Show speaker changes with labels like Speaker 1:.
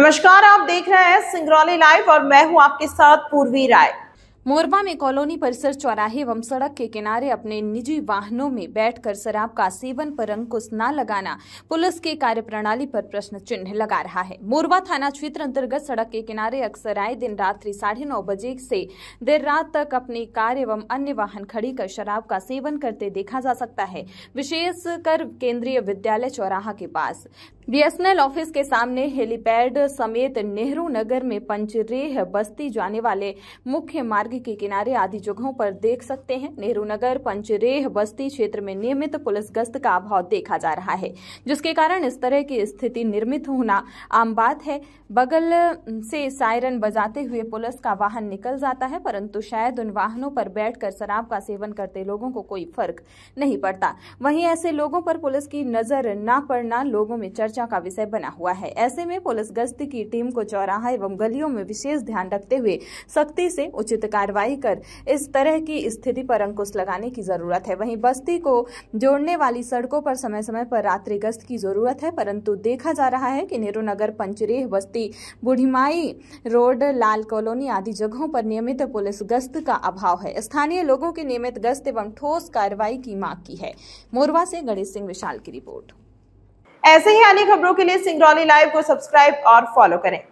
Speaker 1: नमस्कार आप देख रहे हैं सिंगरौली लाइव और मैं हूं आपके साथ पूर्वी राय मोरबा में कॉलोनी परिसर चौराहे एवं सड़क के किनारे अपने निजी वाहनों में बैठकर शराब का सेवन पर अंकुश न लगाना पुलिस के कार्यप्रणाली पर प्रश्न चिन्ह लगा रहा है मोरबा थाना क्षेत्र अंतर्गत सड़क के किनारे अक्सर आए दिन रात्रि साढ़े नौ बजे से देर रात तक अपनी कार एवं अन्य वाहन खड़ी कर शराब का सेवन करते देखा जा सकता है विशेषकर केंद्रीय विद्यालय चौराहा के पास बीएसएनएल ऑफिस के सामने हेलीपैड समेत नेहरू नगर में पंचरेह बस्ती जाने वाले मुख्य मार्ग के किनारे आदि जगहों पर देख सकते हैं नेहरू नगर पंचरेह बस्ती क्षेत्र में नियमित पुलिस गश्त का अभाव देखा जा रहा है जिसके कारण इस तरह की स्थिति निर्मित होना आम बात है बगल से सायरन बजाते हुए पुलिस का वाहन निकल जाता है परंतु शायद उन वाहनों पर बैठकर शराब का सेवन करते लोगों को कोई फर्क नहीं पड़ता वहीं ऐसे लोगों पर पुलिस की नजर न पड़ना लोगों में चर्चा चर्चा का विषय बना हुआ है ऐसे में पुलिस गश्त की टीम को चौराहा एवं गलियों में विशेष ध्यान रखते हुए सख्ती से उचित कार्रवाई कर इस तरह की स्थिति पर अंकुश लगाने की जरूरत है वहीं बस्ती को जोड़ने वाली सड़कों पर समय समय पर रात्रि गश्त की जरूरत है परंतु देखा जा रहा है कि नेहरू नगर पंचरेह बस्ती बुढ़ीमाई रोड लाल कॉलोनी आदि जगहों पर नियमित पुलिस गश्त का अभाव है स्थानीय लोगों के नियमित गश्त एवं ठोस कार्रवाई की मांग की है मोरवा से गणेश सिंह विशाल की रिपोर्ट ऐसे ही अन्य खबरों के लिए सिंगरौली लाइव को सब्सक्राइब और फॉलो करें